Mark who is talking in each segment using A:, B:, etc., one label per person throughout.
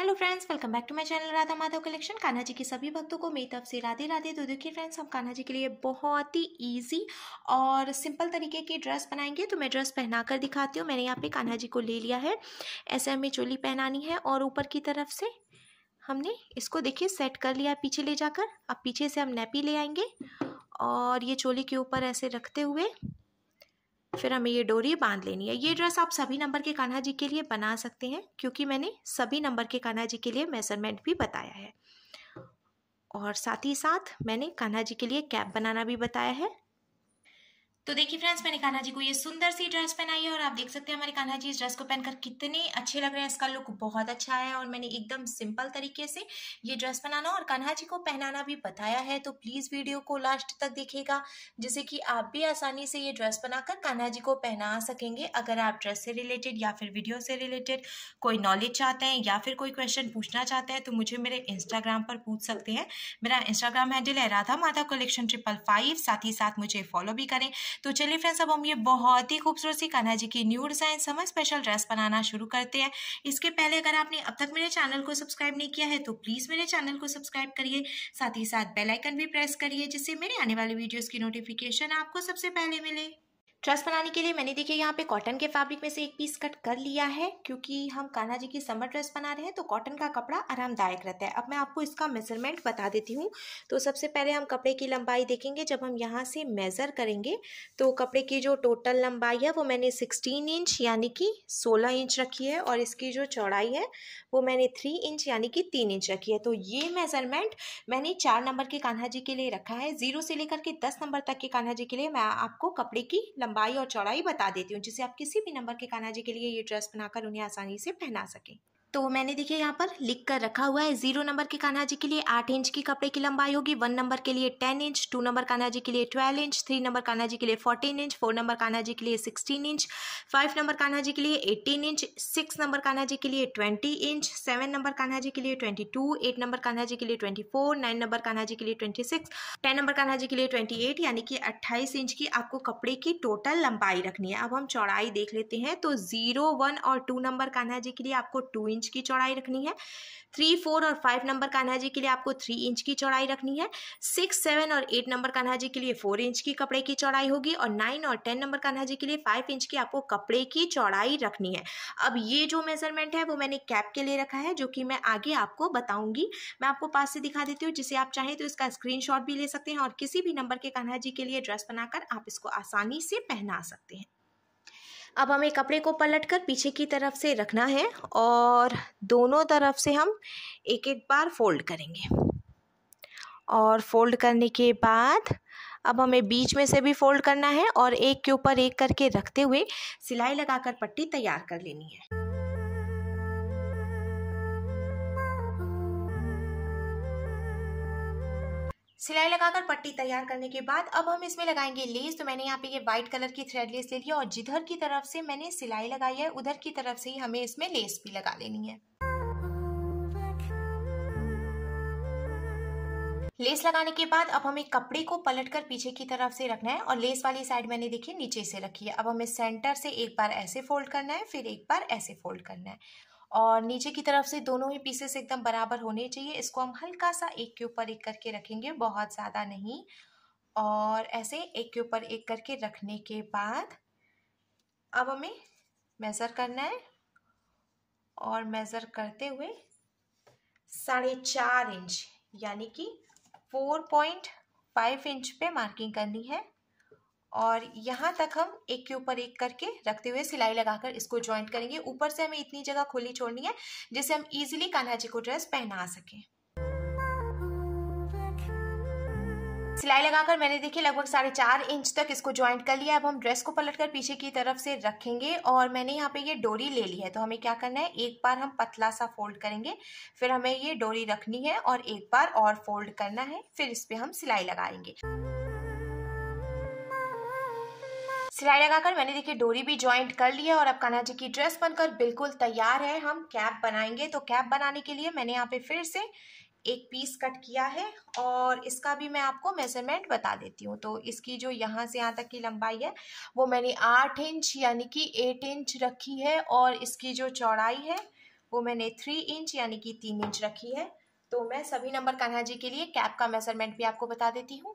A: hello friends welcome back to my channel Radha Madhav collection Kanha ji के सभी भक्तों को मेरी तरफ से राधे राधे तो देखिए फ्रेंड्स हम कान्हा जी के लिए बहुत ही इजी और सिंपल तरीके की ड्रेस बनाएंगे तो मैं ड्रेस पहना कर दिखाती हूँ मैंने यहाँ पे कान्हा जी को ले लिया है ऐसे हमें चोली पहनानी है और ऊपर की तरफ से हमने इसको देखिए सेट कर लिया पीछे ले जाकर अब पीछे से हम नैपी ले आएंगे और ये चोली के ऊपर ऐसे रखते हुए फिर हमें ये डोरी बांध लेनी है ये ड्रेस आप सभी नंबर के कान्हा जी के लिए बना सकते हैं क्योंकि मैंने सभी नंबर के कान्हा जी के लिए मेजरमेंट भी बताया है और साथ ही साथ मैंने कान्हा जी के लिए कैप बनाना भी बताया है तो देखिए फ्रेंड्स मैंने कान्हा जी को ये सुंदर सी ड्रेस पहनाई है और आप देख सकते हैं हमारे कान्हा जी इस ड्रेस को पहनकर कितने अच्छे लग रहे हैं इसका लुक बहुत अच्छा है और मैंने एकदम सिंपल तरीके से ये ड्रेस बनाना और कान्हा जी को पहनाना भी बताया है तो प्लीज़ वीडियो को लास्ट तक देखिएगा जिससे कि आप भी आसानी से ये ड्रेस बनाकर कान्हा जी को पहना सकेंगे अगर आप ड्रेस से रिलेटेड या फिर वीडियो से रिलेटेड कोई नॉलेज चाहते हैं या फिर कोई क्वेश्चन पूछना चाहते हैं तो मुझे मेरे इंस्टाग्राम पर पूछ सकते हैं मेरा इंस्टाग्राम हैंडल है राधा माता कलेक्शन ट्रिपल फाइव साथ ही साथ मुझे फॉलो भी करें तो चलिए फ्रेंड्स अब हम ये बहुत ही खूबसूरत सी कान्हा जी की new design summer special dress बनाना शुरू करते हैं इसके पहले अगर आपने अब तक मेरे चैनल को सब्सक्राइब नहीं किया है तो प्लीज़ मेरे चैनल को सब्सक्राइब करिए साथ ही साथ बेलाइकन भी प्रेस करिए जिससे मेरे आने वाले वीडियोज़ की नोटिफिकेशन आपको सबसे पहले मिले ट्रस बनाने के लिए मैंने देखिए यहाँ पे कॉटन के फैब्रिक में से एक पीस कट कर लिया है क्योंकि हम कान्हा जी की समर ड्रेस बना रहे हैं तो कॉटन का कपड़ा आरामदायक रहता है अब मैं आपको इसका मेजरमेंट बता देती हूँ तो सबसे पहले हम कपड़े की लंबाई देखेंगे जब हम यहाँ से मेज़र करेंगे तो कपड़े की जो टोटल लंबाई है वो मैंने सिक्सटीन इंच यानी कि सोलह इंच रखी है और इसकी जो चौड़ाई है वो मैंने थ्री इंच यानी कि तीन इंच रखी है तो ये मेज़रमेंट मैंने चार नंबर के कान्हा जी के लिए रखा है ज़ीरो से लेकर के दस नंबर तक के कान्हा जी के लिए मैं आपको कपड़े की लंबाई और चौड़ाई बता देती हूँ जिसे आप किसी भी नंबर के कान्हा जी के लिए ये ड्रेस बनाकर उन्हें आसानी से पहना सकें तो मैंने देखिए यहाँ पर लिख कर रखा हुआ है जीरो नंबर के कान्हा जी के लिए आठ इंच की कपड़े की लंबाई होगी वन नंबर के लिए ten inch two number Kanha ji के लिए twelve inch three number Kanha ji के लिए fourteen inch four number Kanha ji के लिए sixteen inch five number Kanha ji के लिए eighteen inch six number Kanha ji के लिए twenty inch seven number Kanha ji के लिए twenty two eight number Kanha ji के लिए twenty four nine number Kanha ji के लिए twenty six ten number Kanha ji के लिए ट्वेंटी एट यानी कि अट्ठाईस इंच की आपको कपड़े की टोटल लंबाई रखनी है अब हम चौड़ाई देख लेते हैं तो जीरो वन और टू नंबर कान्हा जी के लिए आपको टू इंच इंच की चौड़ाई रखनी है थ्री फोर और फाइव नंबर कान्हाजी के लिए आपको थ्री इंच की चौड़ाई रखनी है सिक्स सेवन और एट नंबर कान्हाजी के लिए फोर इंच की कपड़े की चौड़ाई होगी और नाइन और टेन नंबर कान्हाजी के लिए फाइव इंच की आपको कपड़े की चौड़ाई रखनी है अब ये जो मेजरमेंट है वो मैंने कैप के लिए रखा है जो कि मैं आगे आपको बताऊंगी मैं आपको पास से दिखा देती हूँ जिसे आप चाहें तो इसका स्क्रीन भी ले सकते हैं और किसी भी नंबर के कान्हाजी के लिए ड्रेस बनाकर आप इसको आसानी से पहना सकते हैं अब हमें कपड़े को पलट कर पीछे की तरफ से रखना है और दोनों तरफ से हम एक एक बार फोल्ड करेंगे और फोल्ड करने के बाद अब हमें बीच में से भी फोल्ड करना है और एक के ऊपर एक करके रखते हुए सिलाई लगाकर पट्टी तैयार कर लेनी है सिलाई लगाकर पट्टी तैयार करने के बाद अब हम इसमें लगाएंगे लेस तो मैंने यहाँ पे ये व्हाइट कलर की थ्रेड लेस ले लिया और जिधर की तरफ से मैंने सिलाई लगाई है उधर की तरफ से ही हमें इसमें लेस भी लगा लेनी है लेस लगाने के बाद अब हमें कपड़े को पलटकर पीछे की तरफ से रखना है और लेस वाली साइड मैंने देखिए नीचे से रखी है अब हमें सेंटर से एक बार ऐसे फोल्ड करना है फिर एक बार ऐसे फोल्ड करना है और नीचे की तरफ से दोनों ही पीसेस एकदम बराबर होने चाहिए इसको हम हल्का सा एक के ऊपर एक करके रखेंगे बहुत ज़्यादा नहीं और ऐसे एक के ऊपर एक करके रखने के बाद अब हमें मेज़र करना है और मेज़र करते हुए साढ़े चार इंच यानी कि फोर पॉइंट फाइव इंच पे मार्किंग करनी है और यहाँ तक हम एक के ऊपर एक करके रखते हुए सिलाई लगाकर इसको ज्वाइंट करेंगे ऊपर से हमें इतनी जगह खुली छोड़नी है जिससे हम इजीली कान्हा जी को ड्रेस पहना सकें सिलाई लगाकर मैंने देखिए लगभग साढ़े चार इंच तक इसको ज्वाइंट कर लिया अब हम ड्रेस को पलटकर पीछे की तरफ से रखेंगे और मैंने यहाँ पे ये डोरी ले ली है तो हमें क्या करना है एक बार हम पतला सा फोल्ड करेंगे फिर हमें ये डोरी रखनी है और एक बार और फोल्ड करना है फिर इस पर हम सिलाई लगाएंगे सिलाई लगाकर मैंने देखिए डोरी भी ज्वाइंट कर लिया और अब कान्हा जी की ड्रेस बनकर बिल्कुल तैयार है हम कैप बनाएंगे तो कैप बनाने के लिए मैंने यहाँ पे फिर से एक पीस कट किया है और इसका भी मैं आपको मेजरमेंट बता देती हूँ तो इसकी जो यहाँ से यहाँ तक की लंबाई है वो मैंने आठ इंच यानी कि एट इंच रखी है और इसकी जो चौड़ाई है वो मैंने थ्री इंच यानी कि तीन इंच रखी है तो मैं सभी नंबर कान्हा जी के लिए कैप का मेजरमेंट भी आपको बता देती हूँ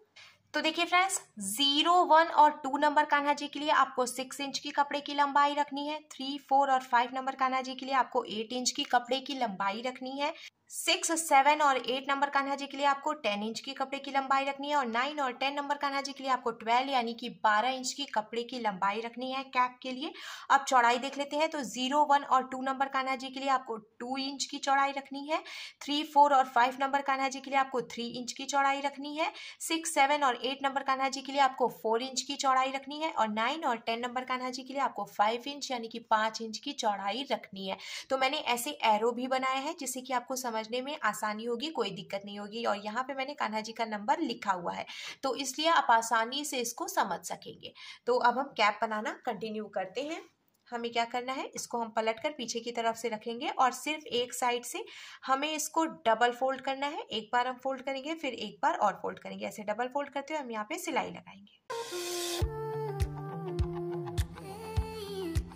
A: तो देखिए फ्रेंड्स जीरो वन और टू नंबर कान्हा जी के लिए आपको सिक्स इंच की कपड़े की लंबाई रखनी है थ्री फोर और फाइव नंबर कान्हा जी के लिए आपको एट इंच की कपड़े की लंबाई रखनी है सिक्स सेवन और एट नंबर कान्हा जी के लिए आपको टेन इंच की कपड़े की लंबाई रखनी है और नाइन और टेन नंबर कान्हा जी के लिए आपको ट्वेल्व यानी कि बारह इंच की कपड़े की लंबाई रखनी है कैप के लिए अब चौड़ाई देख लेते हैं तो जीरो वन और टू नंबर कान्हा जी के लिए आपको टू इंच की चौड़ाई रखनी है थ्री फोर और फाइव नंबर कान्हा जी के लिए आपको थ्री इंच की चौड़ाई रखनी है सिक्स सेवन और एट नंबर कान्हा जी के लिए आपको फोर इंच की चौड़ाई रखनी है और नाइन और टेन नंबर कान्हा जी के लिए आपको फाइव इंच यानी कि पाँच इंच की चौड़ाई रखनी है तो मैंने ऐसे एरो भी बनाया है जिससे कि आपको समझ समझने में आसानी होगी कोई दिक्कत नहीं होगी और यहाँ पे मैंने कान्हा जी का नंबर लिखा हुआ है तो इसलिए आप आसानी से इसको समझ सकेंगे तो अब हम कैप बनाना कंटिन्यू करते हैं हमें क्या करना है इसको हम पलट कर पीछे की तरफ से रखेंगे और सिर्फ एक साइड से हमें इसको डबल फोल्ड करना है एक बार हम फोल्ड करेंगे फिर एक बार और फोल्ड करेंगे ऐसे डबल फोल्ड करते हुए हम यहाँ पे सिलाई लगाएंगे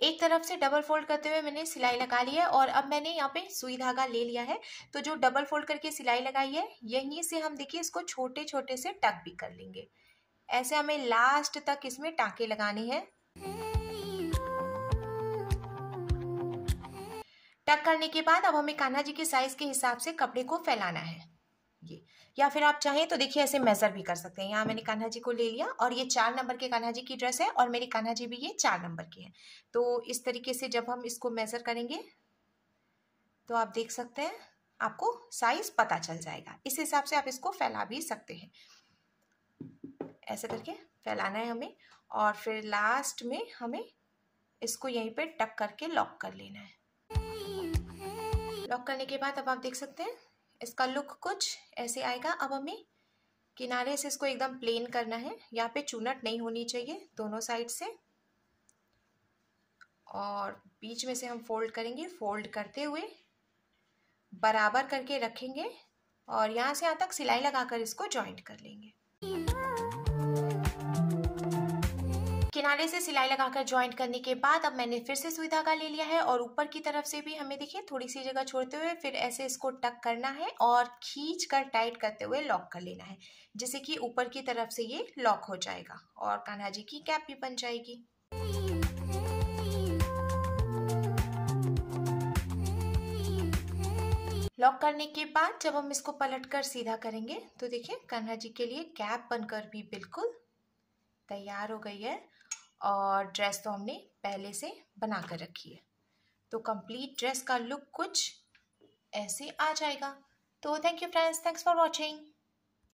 A: एक तरफ से डबल फोल्ड करते हुए मैंने सिलाई लगा ली है और अब मैंने यहाँ पे सुई धागा ले लिया है तो जो डबल फोल्ड करके सिलाई लगाई है यहीं से हम देखिए इसको छोटे छोटे से टक भी कर लेंगे ऐसे हमें लास्ट तक इसमें टाके लगाने हैं टक करने के बाद अब हमें कान्हा जी के साइज के हिसाब से कपड़े को फैलाना है ये या फिर आप चाहें तो देखिए ऐसे मेज़र भी कर सकते हैं यहाँ मैंने कान्हा जी को ले लिया और ये चार नंबर के कान्हा जी की ड्रेस है और मेरी कान्हा जी भी ये चार नंबर की है तो इस तरीके से जब हम इसको मेज़र करेंगे तो आप देख सकते हैं आपको साइज पता चल जाएगा इस हिसाब से आप इसको फैला भी सकते हैं ऐसे करके फैलाना है हमें और फिर लास्ट में हमें इसको यहीं पे टक करके लॉक कर लेना है लॉक करने के बाद अब आप देख सकते हैं इसका लुक कुछ ऐसे आएगा अब हमें किनारे से इसको एकदम प्लेन करना है यहाँ पे चूनट नहीं होनी चाहिए दोनों साइड से और बीच में से हम फोल्ड करेंगे फोल्ड करते हुए बराबर करके रखेंगे और यहाँ से यहाँ तक सिलाई लगाकर इसको जॉइंट कर लेंगे किनारे से सिलाई लगाकर ज्वाइंट करने के बाद अब मैंने फिर से सुई धागा ले लिया है और ऊपर की तरफ से भी हमें देखिए थोड़ी सी जगह छोड़ते हुए फिर ऐसे इसको टक करना है और खींच कर टाइट करते हुए लॉक कर लेना है जिससे कि ऊपर की तरफ से ये लॉक हो जाएगा और कान्हा जी की कैप भी बन जाएगी लॉक करने के बाद जब हम इसको पलट कर सीधा करेंगे तो देखिए कान्हा जी के लिए कैप बनकर भी बिल्कुल तैयार हो गई है और ड्रेस तो हमने पहले से बना कर रखी है तो कंप्लीट ड्रेस का लुक कुछ ऐसे आ जाएगा तो thank you friends thanks for watching